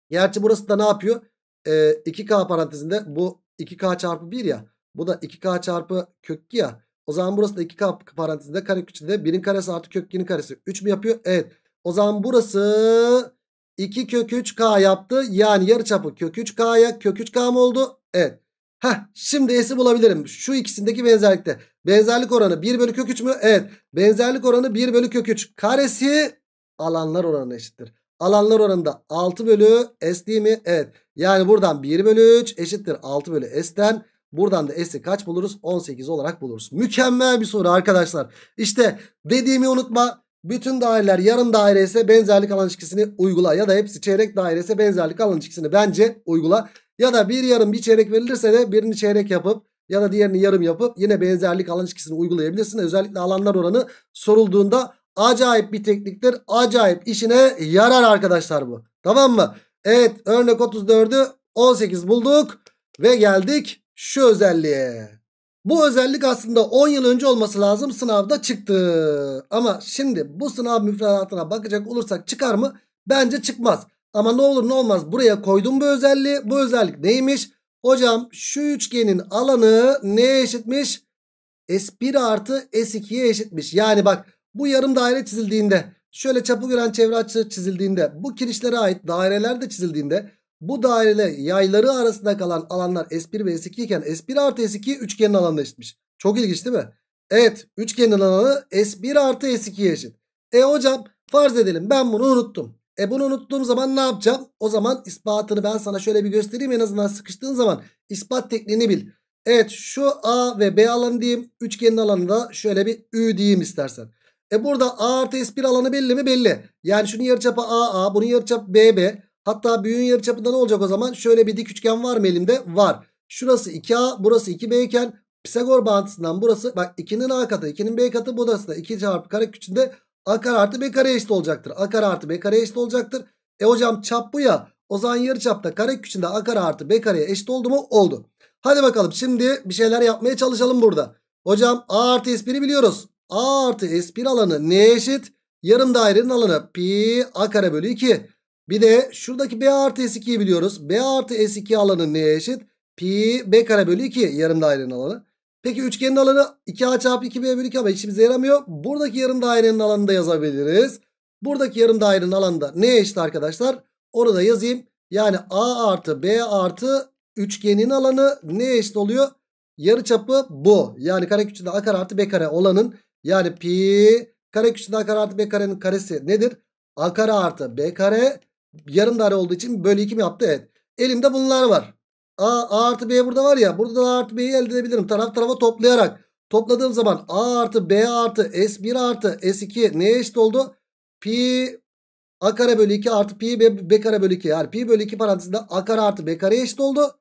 gerçi burası da ne yapıyor? e, 2K parantezinde bu 2K çarpı 1 ya. Bu da 2K çarpı kök ya. O zaman burası da 2K parantezinde kare içinde 1'in karesi artı kök 2'nin karesi. 3 mü yapıyor? Evet. O zaman burası 2 kök 3K yaptı. Yani yarı çapı kök 3K'ya kök 3K mı oldu? Evet. Heh, şimdi S'i bulabilirim. Şu ikisindeki benzerlikte. Benzerlik oranı 1 bölü kök 3 mü? Evet. Benzerlik oranı 1 bölü kök 3. Karesi alanlar oranına eşittir. Alanlar oranında 6 bölü S değil mi? Evet. Yani buradan 1 bölü 3 eşittir 6 bölü s'ten. Buradan da s'i kaç buluruz? 18 olarak buluruz. Mükemmel bir soru arkadaşlar. İşte dediğimi unutma. Bütün daireler yarım dairese benzerlik alan ilişkisini uygula. Ya da hepsi çeyrek dairese benzerlik alan ilişkisini bence uygula. Ya da bir yarım bir çeyrek verilirse de birini çeyrek yapıp ya da diğerini yarım yapıp yine benzerlik alan ilişkisini uygulayabilirsin. Özellikle alanlar oranı sorulduğunda acayip bir tekniktir. Acayip işine yarar arkadaşlar bu. Tamam mı? Evet örnek 34'ü 18 bulduk ve geldik şu özelliğe. Bu özellik aslında 10 yıl önce olması lazım sınavda çıktı. Ama şimdi bu sınav müfredatına bakacak olursak çıkar mı? Bence çıkmaz. Ama ne olur ne olmaz buraya koydum bu özelliği. Bu özellik neymiş? Hocam şu üçgenin alanı neye eşitmiş? S1 artı S2'ye eşitmiş. Yani bak bu yarım daire çizildiğinde Şöyle çapıgören çevre açısı çizildiğinde bu kirişlere ait daireler de çizildiğinde bu daireler yayları arasında kalan alanlar S1 ve S2 iken S1 artı S2 üçgenin alanına eşitmiş. Çok ilginç değil mi? Evet üçgenin alanı S1 artı S2'ye eşit. E hocam farz edelim ben bunu unuttum. E bunu unuttuğum zaman ne yapacağım? O zaman ispatını ben sana şöyle bir göstereyim. En azından sıkıştığın zaman ispat tekniğini bil. Evet şu A ve B alanı diyeyim. Üçgenin alanı da şöyle bir Ü diyeyim istersen. E burada A artı S1 alanı belli mi? Belli. Yani şunun yarıçapı AA, bunun yarıçapı BB. Hatta büyüğün yarıçapında ne olacak o zaman? Şöyle bir dik üçgen var mı elimde? Var. Şurası 2A, burası 2B iken Pisagor bağıntısından burası bak 2'nin A katı, 2'nin B katı burası da 2 çarpı kare içinde A kare artı B kare eşit olacaktır. A kare artı B kare eşit olacaktır. E hocam çap bu ya. O zaman yarıçapta kare içinde A kare artı B kareye eşit oldu mu? Oldu. Hadi bakalım şimdi bir şeyler yapmaya çalışalım burada. Hocam A artı S1'i biliyoruz. A artı S1 alanı ne eşit? Yarım dairenin alanı pi A kare bölü 2. Bir de şuradaki B artı S2'yi biliyoruz. B artı S2 alanı neye eşit? Pi B kare bölü 2 yarım dairenin alanı. Peki üçgenin alanı 2A çarpı 2B bölü 2 ama işimize yaramıyor. Buradaki yarım dairenin alanını da yazabiliriz. Buradaki yarım dairenin alanı da neye eşit arkadaşlar? Onu da yazayım. Yani A artı B artı üçgenin alanı neye eşit oluyor? Yarı çapı bu. Yani kare küçüğünde A kare artı B kare olanın yani pi kare köşesinden a kare artı b karenin karesi nedir? A kare artı b kare yarım daire olduğu için bölü 2 mi yaptı? Evet. Elimde bunlar var. A, A artı B burada var ya. Burada da A artı B'yi elde edebilirim. Taraf tarafa toplayarak. Topladığım zaman A artı B artı S1 artı S2 neye eşit oldu? Pi A kare bölü 2 artı pi B, B kare bölü 2. Yani pi bölü 2 parantezinde A kare artı B kare eşit oldu.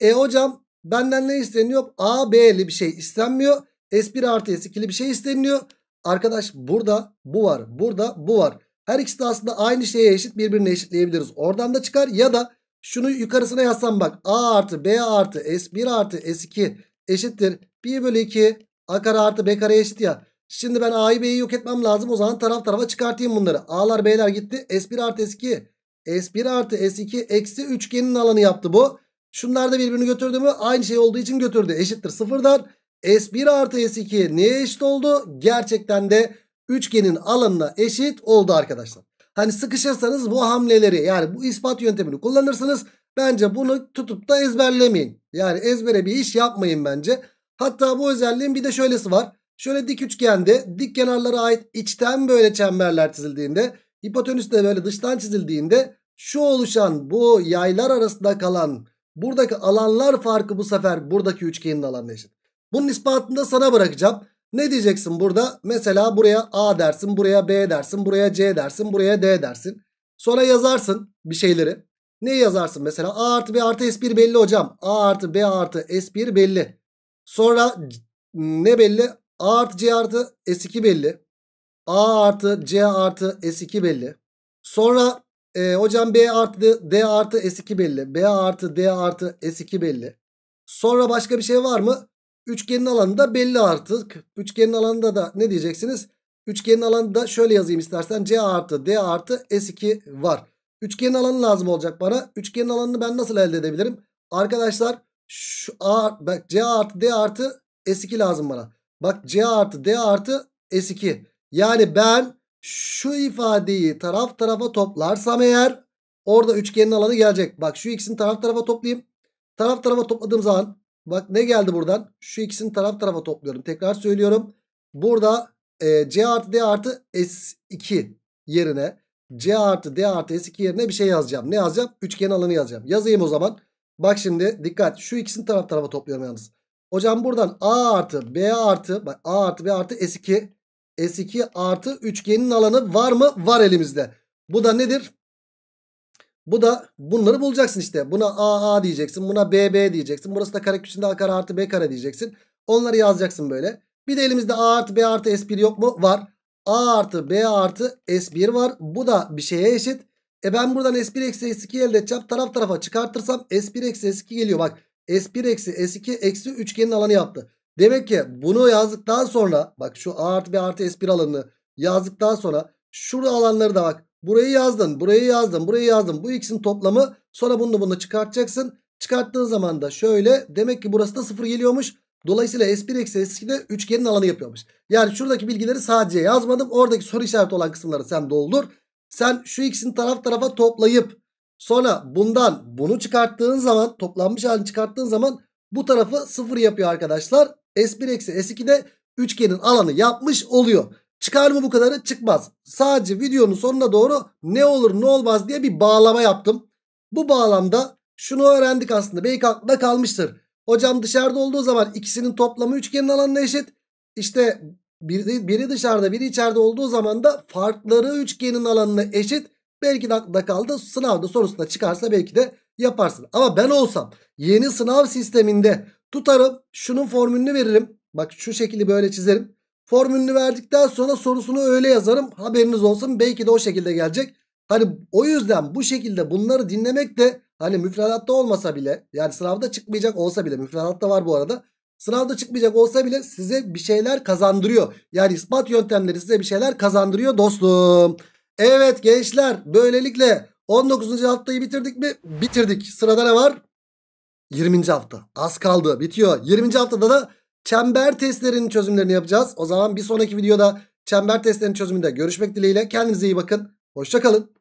E hocam benden ne isteniyor? A B'li bir şey istenmiyor. S1 artı S2'li 2 bir şey isteniliyor. Arkadaş burada bu var. Burada bu var. Her ikisi de aslında aynı şeye eşit birbirini eşitleyebiliriz. Oradan da çıkar ya da şunu yukarısına yazsam bak. A artı B artı S1 artı S2 eşittir. 1 bölü 2 A kare artı B kare eşit ya. Şimdi ben A'yı B'yi yok etmem lazım. O zaman taraf tarafa çıkartayım bunları. A'lar B'ler gitti. S1 artı S2. S1 artı S2 eksi üçgenin alanı yaptı bu. Şunlar da birbirini götürdü mü? Aynı şey olduğu için götürdü. Eşittir sıfırdan. S1 artı S2 neye eşit oldu? Gerçekten de üçgenin alanına eşit oldu arkadaşlar. Hani sıkışırsanız bu hamleleri yani bu ispat yöntemini kullanırsınız. Bence bunu tutup da ezberlemeyin. Yani ezbere bir iş yapmayın bence. Hatta bu özelliğin bir de şöylesi var. Şöyle dik üçgende dik kenarlara ait içten böyle çemberler çizildiğinde hipotenüs de böyle dıştan çizildiğinde şu oluşan bu yaylar arasında kalan buradaki alanlar farkı bu sefer buradaki üçgenin alanına eşit. Bunun ispatını da sana bırakacağım. Ne diyeceksin burada? Mesela buraya A dersin, buraya B dersin, buraya C dersin, buraya D dersin. Sonra yazarsın bir şeyleri. Ne yazarsın mesela? A artı B artı S1 belli hocam. A artı B artı S1 belli. Sonra ne belli? A artı C artı S2 belli. A artı C artı S2 belli. Sonra e, hocam B artı D artı S2 belli. B artı D artı S2 belli. Sonra başka bir şey var mı? Üçgenin alanı da belli artık. Üçgenin alanında da ne diyeceksiniz? Üçgenin alanı da şöyle yazayım istersen. C artı D artı S2 var. Üçgenin alanı lazım olacak bana. Üçgenin alanını ben nasıl elde edebilirim? Arkadaşlar şu A, bak, C artı D artı S2 lazım bana. Bak C artı D artı S2. Yani ben şu ifadeyi taraf tarafa toplarsam eğer orada üçgenin alanı gelecek. Bak şu ikisini taraf tarafa toplayayım. Taraf tarafa topladığım zaman Bak ne geldi buradan? Şu ikisini taraf tarafa topluyorum. Tekrar söylüyorum. Burada e, C artı D artı S2 yerine C artı D artı S2 yerine bir şey yazacağım. Ne yazacağım? Üçgen alanı yazacağım. Yazayım o zaman. Bak şimdi dikkat. Şu ikisini taraf tarafa topluyorum yalnız. Hocam buradan A artı B artı bak A artı B artı S2 S2 artı üçgenin alanı var mı? Var elimizde. Bu da nedir? Bu da bunları bulacaksın işte. Buna AA diyeceksin. Buna BB diyeceksin. Burası da kare kareküsünde A kare artı B kare diyeceksin. Onları yazacaksın böyle. Bir de elimizde A artı B artı S1 yok mu? Var. A artı B artı S1 var. Bu da bir şeye eşit. E ben buradan S1 eksi S2 elde edeceğim. Taraf tarafa çıkartırsam S1 eksi S2 geliyor. Bak S1 eksi S2 eksi üçgenin alanı yaptı. Demek ki bunu yazdıktan sonra bak şu A artı B artı S1 alanını yazdıktan sonra şurada alanları da bak Burayı yazdın, burayı yazdın, burayı yazdın. Bu ikisinin toplamı. Sonra bunu bunu çıkartacaksın. Çıkarttığın zaman da şöyle demek ki burası da 0 geliyormuş. Dolayısıyla S1 eksi S2 de üçgenin alanı yapıyormuş. Yani şuradaki bilgileri sadece yazmadım. Oradaki soru işareti olan kısımları sen doldur. Sen şu ikisini taraf tarafa toplayıp sonra bundan bunu çıkarttığın zaman toplanmış halini çıkarttığın zaman bu tarafı 0 yapıyor arkadaşlar. S1 eksi S2 de üçgenin alanı yapmış oluyor. Çıkar mı bu kadarı? Çıkmaz. Sadece videonun sonuna doğru ne olur ne olmaz diye bir bağlama yaptım. Bu bağlamda şunu öğrendik aslında. Belki aklında kalmıştır. Hocam dışarıda olduğu zaman ikisinin toplamı üçgenin alanına eşit. İşte biri, biri dışarıda biri içeride olduğu zaman da farkları üçgenin alanına eşit. Belki de aklına kaldı. Sınavda sorusunda çıkarsa belki de yaparsın. Ama ben olsam yeni sınav sisteminde tutarım. Şunun formülünü veririm. Bak şu şekli böyle çizerim. Formülünü verdikten sonra sorusunu öyle yazarım. Haberiniz olsun. Belki de o şekilde gelecek. Hani o yüzden bu şekilde bunları dinlemek de hani müfredatta olmasa bile yani sınavda çıkmayacak olsa bile müfredatta var bu arada. Sınavda çıkmayacak olsa bile size bir şeyler kazandırıyor. Yani ispat yöntemleri size bir şeyler kazandırıyor dostum. Evet gençler böylelikle 19. haftayı bitirdik mi? Bitirdik. Sırada ne var? 20. hafta. Az kaldı. Bitiyor. 20. haftada da çember testlerinin çözümlerini yapacağız. O zaman bir sonraki videoda çember testlerinin çözümünde görüşmek dileğiyle. Kendinize iyi bakın. Hoşçakalın.